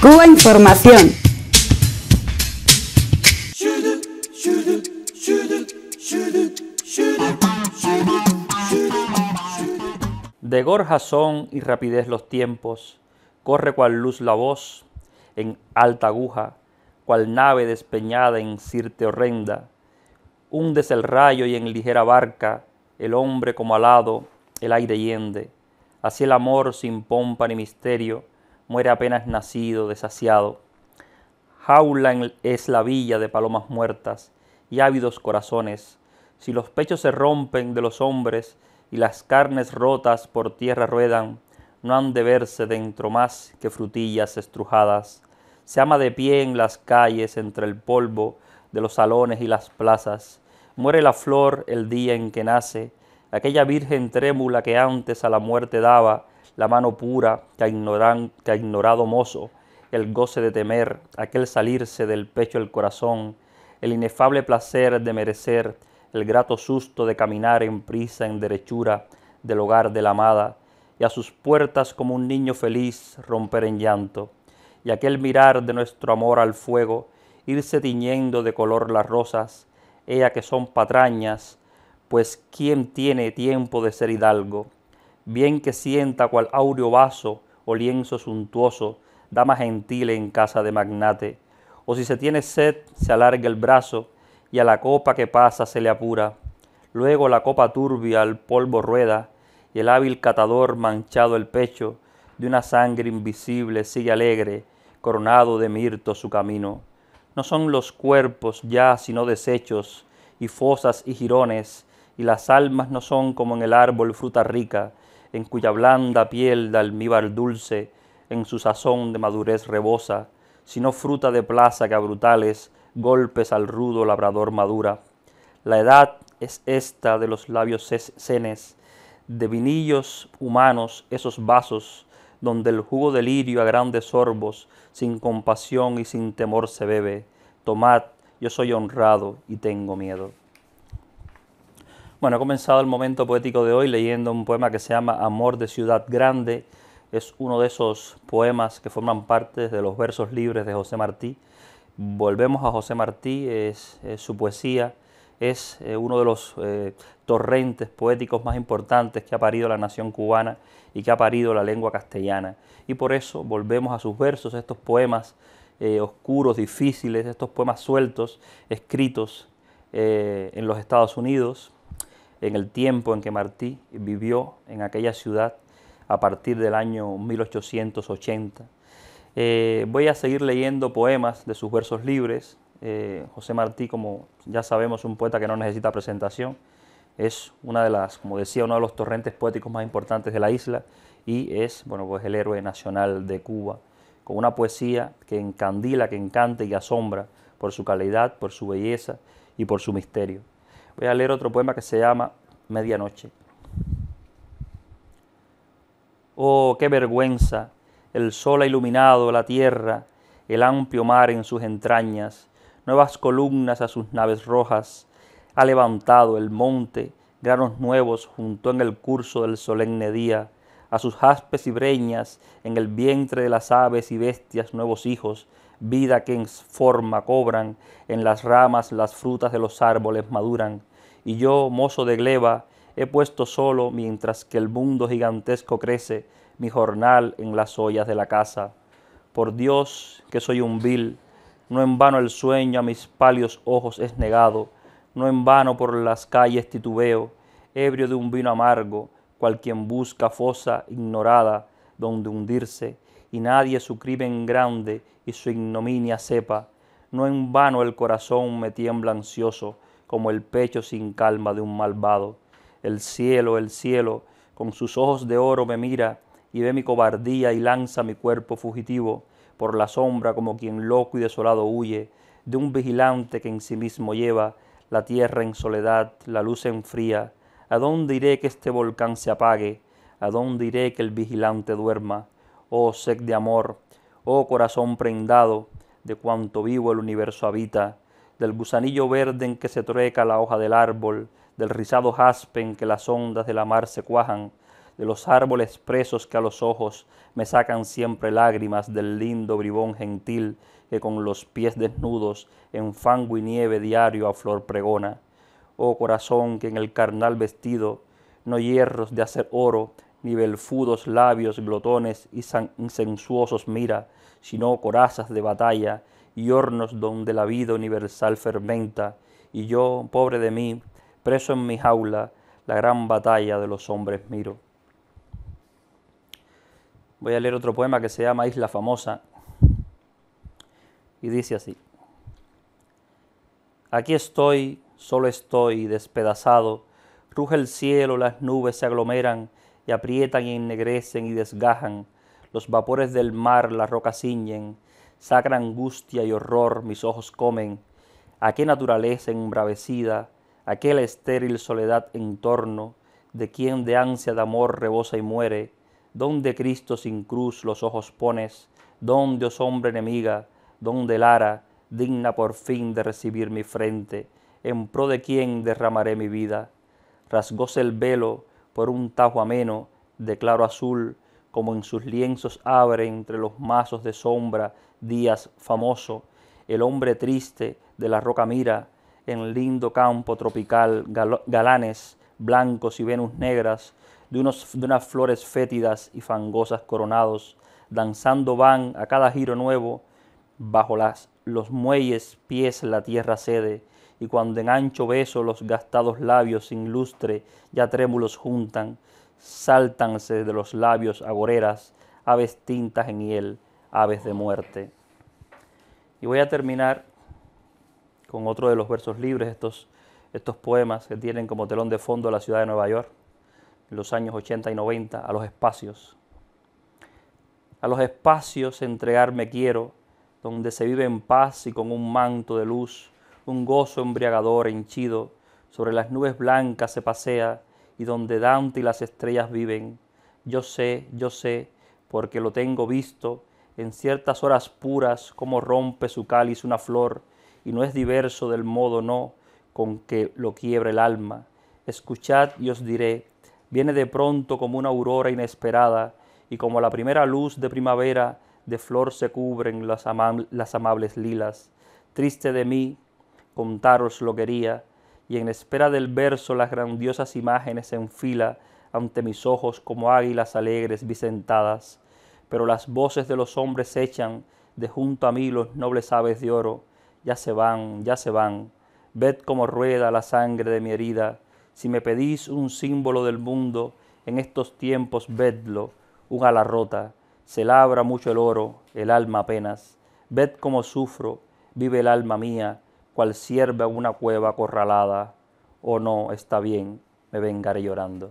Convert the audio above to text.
Cuba Información. De gorja son y rapidez los tiempos, corre cual luz la voz, en alta aguja, cual nave despeñada en sirte, horrenda, Húndese el rayo y en ligera barca, el hombre como alado, el aire yende, así el amor sin pompa ni misterio, muere apenas nacido, desasiado. Jaula es la villa de palomas muertas y ávidos corazones. Si los pechos se rompen de los hombres y las carnes rotas por tierra ruedan, no han de verse dentro más que frutillas estrujadas. Se ama de pie en las calles entre el polvo de los salones y las plazas. Muere la flor el día en que nace, aquella virgen trémula que antes a la muerte daba, la mano pura que ha, ignorado mozo, el goce de temer, aquel salirse del pecho el corazón, el inefable placer de merecer, el grato susto de caminar en prisa, en derechura del hogar de la amada, y a sus puertas como un niño feliz romper en llanto, y aquel mirar de nuestro amor al fuego, irse tiñendo de color las rosas, ella que son patrañas, pues ¿quién tiene tiempo de ser hidalgo? bien que sienta cual áureo vaso o lienzo suntuoso, dama gentil en casa de magnate. O si se tiene sed, se alarga el brazo, y a la copa que pasa se le apura. Luego la copa turbia al polvo rueda, y el hábil catador manchado el pecho, de una sangre invisible sigue alegre, coronado de mirto su camino. No son los cuerpos ya sino desechos, y fosas y jirones, y las almas no son como en el árbol fruta rica, en cuya blanda piel de almíbar dulce, en su sazón de madurez rebosa, sino fruta de plaza que a brutales golpes al rudo labrador madura. La edad es esta de los labios senes, de vinillos humanos esos vasos, donde el jugo de lirio a grandes sorbos, sin compasión y sin temor se bebe. Tomad, yo soy honrado y tengo miedo. Bueno, he comenzado el momento poético de hoy leyendo un poema que se llama Amor de Ciudad Grande. Es uno de esos poemas que forman parte de los versos libres de José Martí. Volvemos a José Martí, es, su poesía es eh, uno de los eh, torrentes poéticos más importantes que ha parido la nación cubana y que ha parido la lengua castellana. Y por eso volvemos a sus versos, estos poemas eh, oscuros, difíciles, estos poemas sueltos, escritos en los Estados Unidos, en el tiempo en que Martí vivió en aquella ciudad a partir del año 1880. Eh, voy a seguir leyendo poemas de sus versos libres. Eh, José Martí, como ya sabemos, un poeta que no necesita presentación. Es una de las, como decía, uno de los torrentes poéticos más importantes de la isla y es, bueno, pues el héroe nacional de Cuba, con una poesía que encandila, que encanta y asombra por su calidad, por su belleza y por su misterio. Voy a leer otro poema que se llama Medianoche. Oh, qué vergüenza. El sol ha iluminado la tierra, el amplio mar en sus entrañas, nuevas columnas a sus naves rojas, ha levantado el monte, granos nuevos junto en el curso del solemne día, a sus jaspes y breñas, en el vientre de las aves y bestias nuevos hijos, vida que en forma cobran, en las ramas las frutas de los árboles maduran, y yo, mozo de gleba, he puesto solo, mientras que el mundo gigantesco crece, mi jornal en las ollas de la casa. Por Dios, que soy un vil, no en vano el sueño a mis palios ojos es negado, no en vano por las calles titubeo, ebrio de un vino amargo, cual quien busca fosa ignorada donde hundirse, y nadie su crimen grande y su ignominia sepa. No en vano el corazón me tiembla ansioso, como el pecho sin calma de un malvado. El cielo, el cielo, con sus ojos de oro me mira y ve mi cobardía y lanza mi cuerpo fugitivo por la sombra como quien loco y desolado huye de un vigilante que en sí mismo lleva la tierra en soledad, la luz enfría. ¿A dónde iré que este volcán se apague? ¿A dónde iré que el vigilante duerma? oh sed de amor, oh corazón prendado de cuanto vivo el universo habita, del gusanillo verde en que se trueca la hoja del árbol, del rizado en que las ondas de la mar se cuajan, de los árboles presos que a los ojos me sacan siempre lágrimas del lindo bribón gentil que con los pies desnudos en fango y nieve diario a flor pregona. Oh corazón que en el carnal vestido, no hierros de hacer oro, ni belfudos labios glotones y sensuosos mira, sino corazas de batalla y hornos donde la vida universal fermenta, y yo, pobre de mí, preso en mi jaula, la gran batalla de los hombres miro. Voy a leer otro poema que se llama Isla Famosa, y dice así, Aquí estoy, solo estoy, despedazado, ruge el cielo, las nubes se aglomeran, y aprietan y ennegrecen y desgajan. Los vapores del mar la roca ciñen, sacra angustia y horror mis ojos comen. ¿A qué naturaleza embravecida, a qué estéril soledad en torno, de quien de ansia de amor rebosa y muere? donde Cristo sin cruz los ojos pones? donde os oh hombre enemiga? donde Lara, digna por fin de recibir mi frente? ¿En pro de quién derramaré mi vida? Rasgóse el velo, por un tajo ameno de claro azul, como en sus lienzos abre entre los mazos de sombra Días famoso, el hombre triste de la roca mira, en lindo campo tropical galanes blancos y venus negras, de, unos, de unas flores fétidas y fangosas coronados, danzando van a cada giro nuevo, bajo las, los muelles pies la tierra cede, y cuando en ancho beso los gastados labios sin lustre ya trémulos juntan, sáltanse de los labios agoreras, aves tintas en hiel, aves de muerte. Y voy a terminar con otro de los versos libres, estos, estos poemas que tienen como telón de fondo la ciudad de Nueva York, en los años 80 y 90, a los espacios. A los espacios entregarme quiero, donde se vive en paz y con un manto de luz un gozo embriagador e hinchido, sobre las nubes blancas se pasea, y donde Dante y las estrellas viven. Yo sé, yo sé, porque lo tengo visto, en ciertas horas puras, como rompe su cáliz una flor, y no es diverso del modo no con que lo quiebra el alma. Escuchad y os diré, viene de pronto como una aurora inesperada, y como la primera luz de primavera, de flor se cubren las, las amables lilas. Triste de mí, contaros lo quería, y en espera del verso las grandiosas imágenes en fila ante mis ojos como águilas alegres bisentadas pero las voces de los hombres echan de junto a mí los nobles aves de oro, ya se van, ya se van, ved cómo rueda la sangre de mi herida, si me pedís un símbolo del mundo, en estos tiempos vedlo, un ala rota, se labra mucho el oro, el alma apenas, ved cómo sufro, vive el alma mía, cual sierva una cueva acorralada. o no, está bien, me vengaré llorando.